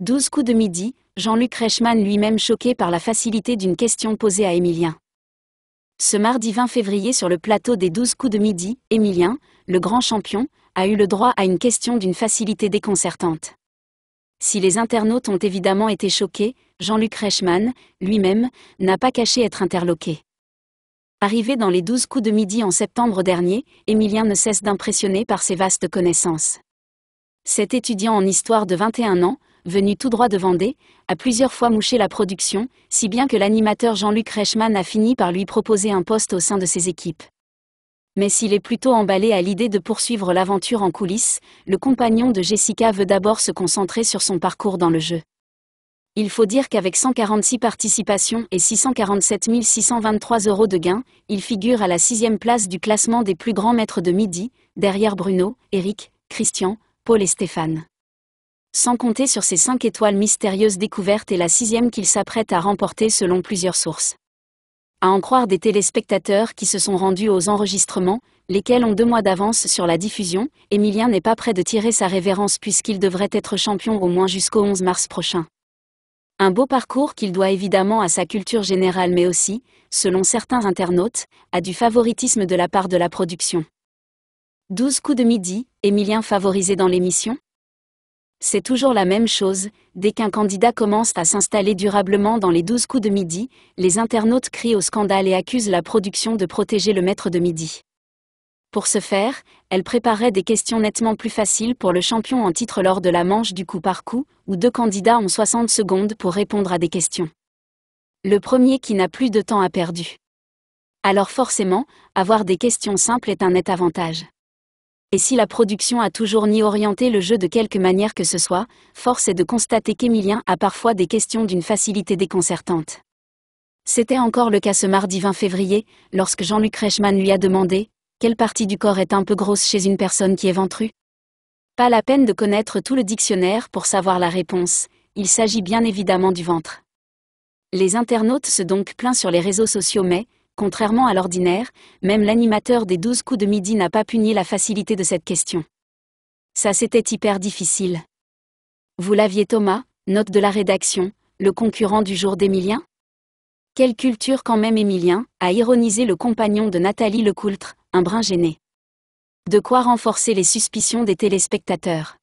12 coups de midi, Jean-Luc Reichmann lui-même choqué par la facilité d'une question posée à Émilien. Ce mardi 20 février sur le plateau des 12 coups de midi, Émilien, le grand champion, a eu le droit à une question d'une facilité déconcertante. Si les internautes ont évidemment été choqués, Jean-Luc Reichmann, lui-même, n'a pas caché être interloqué. Arrivé dans les 12 coups de midi en septembre dernier, Émilien ne cesse d'impressionner par ses vastes connaissances. Cet étudiant en histoire de 21 ans, venu tout droit de Vendée, a plusieurs fois mouché la production, si bien que l'animateur Jean-Luc Reichmann a fini par lui proposer un poste au sein de ses équipes. Mais s'il est plutôt emballé à l'idée de poursuivre l'aventure en coulisses, le compagnon de Jessica veut d'abord se concentrer sur son parcours dans le jeu. Il faut dire qu'avec 146 participations et 647 623 euros de gains, il figure à la sixième place du classement des plus grands maîtres de midi, derrière Bruno, Eric, Christian, Paul et Stéphane sans compter sur ses cinq étoiles mystérieuses découvertes et la sixième qu'il s'apprête à remporter selon plusieurs sources. À en croire des téléspectateurs qui se sont rendus aux enregistrements, lesquels ont deux mois d'avance sur la diffusion, Émilien n'est pas prêt de tirer sa révérence puisqu'il devrait être champion au moins jusqu'au 11 mars prochain. Un beau parcours qu'il doit évidemment à sa culture générale mais aussi, selon certains internautes, à du favoritisme de la part de la production. 12 coups de midi, Émilien favorisé dans l'émission c'est toujours la même chose, dès qu'un candidat commence à s'installer durablement dans les 12 coups de midi, les internautes crient au scandale et accusent la production de protéger le maître de midi. Pour ce faire, elle préparait des questions nettement plus faciles pour le champion en titre lors de la manche du coup par coup, où deux candidats ont 60 secondes pour répondre à des questions. Le premier qui n'a plus de temps à perdu. Alors forcément, avoir des questions simples est un net avantage. Et si la production a toujours ni orienté le jeu de quelque manière que ce soit, force est de constater qu'Emilien a parfois des questions d'une facilité déconcertante. C'était encore le cas ce mardi 20 février, lorsque Jean-Luc Reichmann lui a demandé « Quelle partie du corps est un peu grosse chez une personne qui est ventrue ?» Pas la peine de connaître tout le dictionnaire pour savoir la réponse, il s'agit bien évidemment du ventre. Les internautes se donc plaint sur les réseaux sociaux mais, Contrairement à l'ordinaire, même l'animateur des douze coups de midi n'a pas puni la facilité de cette question. Ça c'était hyper difficile. Vous l'aviez Thomas, note de la rédaction, le concurrent du jour d'Émilien. Quelle culture quand même Émilien, a ironisé le compagnon de Nathalie Lecoultre, un brin gêné. De quoi renforcer les suspicions des téléspectateurs.